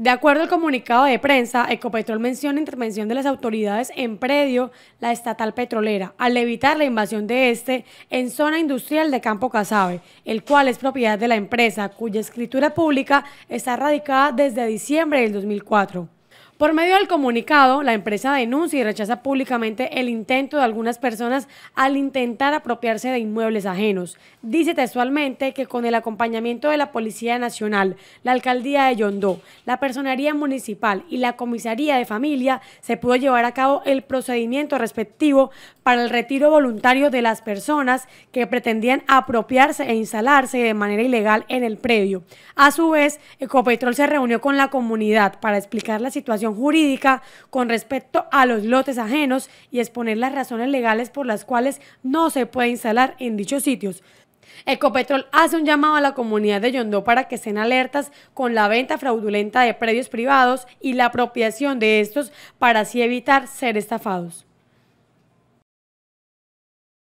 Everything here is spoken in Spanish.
De acuerdo al comunicado de prensa, Ecopetrol menciona intervención de las autoridades en predio la estatal petrolera al evitar la invasión de este en zona industrial de Campo Casabe, el cual es propiedad de la empresa cuya escritura pública está radicada desde diciembre del 2004. Por medio del comunicado, la empresa denuncia y rechaza públicamente el intento de algunas personas al intentar apropiarse de inmuebles ajenos. Dice textualmente que con el acompañamiento de la Policía Nacional, la Alcaldía de Yondó, la Personería Municipal y la Comisaría de Familia, se pudo llevar a cabo el procedimiento respectivo para el retiro voluntario de las personas que pretendían apropiarse e instalarse de manera ilegal en el predio. A su vez, Ecopetrol se reunió con la comunidad para explicar la situación jurídica con respecto a los lotes ajenos y exponer las razones legales por las cuales no se puede instalar en dichos sitios. Ecopetrol hace un llamado a la comunidad de Yondó para que estén alertas con la venta fraudulenta de predios privados y la apropiación de estos para así evitar ser estafados.